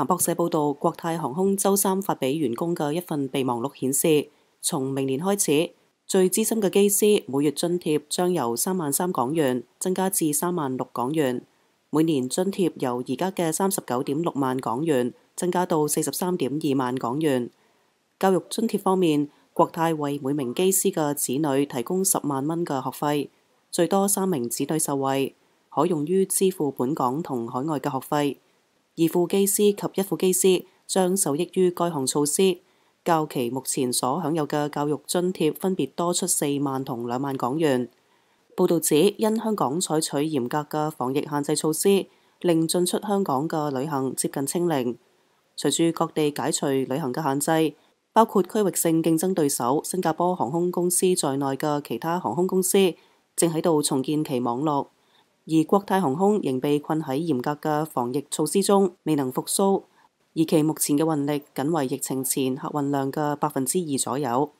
彭博社报道，国泰航空周三发俾员工嘅一份备忘录显示，从明年开始，最资深嘅机师每月津贴将由三万三港元增加至三万六港元，每年津贴由而家嘅三十九点六万港元增加到四十三点二万港元。教育津贴方面，国泰为每名机师嘅子女提供十万蚊嘅学费，最多三名子女受惠，可用于支付本港同海外嘅学费。二副机师及一副机师将受益于该项措施，较其目前所享有嘅教育津贴分别多出四万同两万港元。报道指，因香港采取严格嘅防疫限制措施，令进出香港嘅旅行接近清零。随住各地解除旅行嘅限制，包括区域性竞争对手新加坡航空公司在内嘅其他航空公司，正喺度重建其网络。而国泰航空仍被困喺嚴格嘅防疫措施中，未能復甦，而其目前嘅運力僅為疫情前客運量嘅百分之二左右。